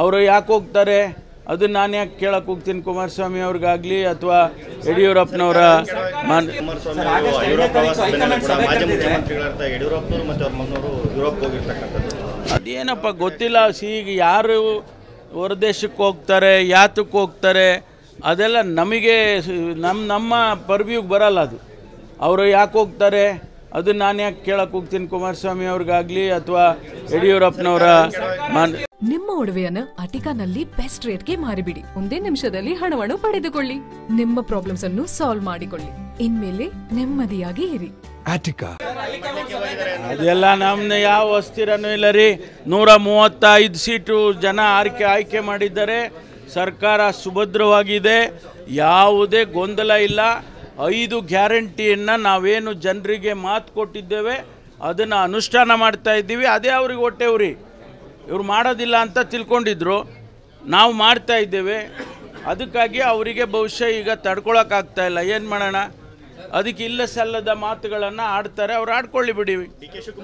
ಅವರು ಯಾಕೆ ಹೋಗ್ತಾರೆ ಅದು ನಾನು ಯಾಕೆ ಕೇಳಕ್ಕೆ ಹೋಗ್ತೀನಿ ಕುಮಾರಸ್ವಾಮಿ ಅವ್ರಿಗಾಗ್ಲಿ ಅಥವಾ ಯಡಿಯೂರಪ್ಪನವರ ಅದೇನಪ್ಪ ಗೊತ್ತಿಲ್ಲ ಈಗ ಯಾರು ಹೊರದೇಶಕ್ಕೆ ಹೋಗ್ತಾರೆ ಯಾತಕ್ಕೆ ಹೋಗ್ತಾರೆ ಅದೆಲ್ಲ ನಮಗೆ ನಮ್ಮ ನಮ್ಮ ಪರ್ವ್ಯೂಗೆ ಬರಲ್ಲ ಅದು ಅವರು ಯಾಕೆ ಹೋಗ್ತಾರೆ ಅದು ನಾನು ಯಾಕೆ ಕೇಳಕ್ಕೆ ಹೋಗ್ತೀನಿ ಕುಮಾರಸ್ವಾಮಿ ಅವ್ರಿಗಾಗಲಿ ಅಥವಾ ಯಡಿಯೂರಪ್ಪನವರ ನಿಮ್ಮ ಒಡವೆಯನ್ನು ಅಟಿಕಾನಲ್ಲಿ ಬೆಸ್ಟ್ ರೇಟ್ಗೆ ಮಾರಿಬಿಡಿ ಒಂದೇ ನಿಮಿಷದಲ್ಲಿ ಹಣವನ್ನು ಪಡೆದುಕೊಳ್ಳಿ ನಿಮ್ಮ ಪ್ರಾಬ್ಲಮ್ಸ್ ಅನ್ನು ಸಾಲ್ವ್ ಮಾಡಿಕೊಳ್ಳಿ ಇನ್ಮೇಲೆ ನೆಮ್ಮದಿಯಾಗಿ ಇರಿ ಆಟಿಕಾ ಅದೆಲ್ಲ ನಮ್ನ ಯಾವ ಅಸ್ಥಿರನೂ ಇಲ್ಲ ರೀ ನೂರ ಮೂವತ್ತೈದು ಸೀಟು ಜನ ಆರ್ಕೆ ಆಯ್ಕೆ ಮಾಡಿದ್ದಾರೆ ಸರ್ಕಾರ ಸುಭದ್ರವಾಗಿದೆ ಯಾವುದೇ ಗೊಂದಲ ಇಲ್ಲ ಐದು ಗ್ಯಾರಂಟಿಯನ್ನು ನಾವೇನು ಜನರಿಗೆ ಮಾತು ಕೊಟ್ಟಿದ್ದೇವೆ ಅದನ್ನು ಅನುಷ್ಠಾನ ಮಾಡ್ತಾ ಇದ್ದೀವಿ ಅದೇ ಅವ್ರಿಗೆ ಹೊಟ್ಟೆವ್ರಿ ಇವರು ಮಾಡೋದಿಲ್ಲ ಅಂತ ತಿಳ್ಕೊಂಡಿದ್ರು ನಾವು ಮಾಡ್ತಾ ಇದ್ದೇವೆ ಅದಕ್ಕಾಗಿ ಅವರಿಗೆ ಬಹುಶಃ ಈಗ ತಡ್ಕೊಳಕ್ಕಾಗ್ತಾ ಇಲ್ಲ ಏನು ಮಾಡೋಣ ಅದಕ್ಕೆ ಇಲ್ಲ ಸಲ್ಲದ ಮಾತುಗಳನ್ನು ಆಡ್ತಾರೆ ಅವ್ರು ಆಡ್ಕೊಳ್ಳಿ ಬಿಡಿ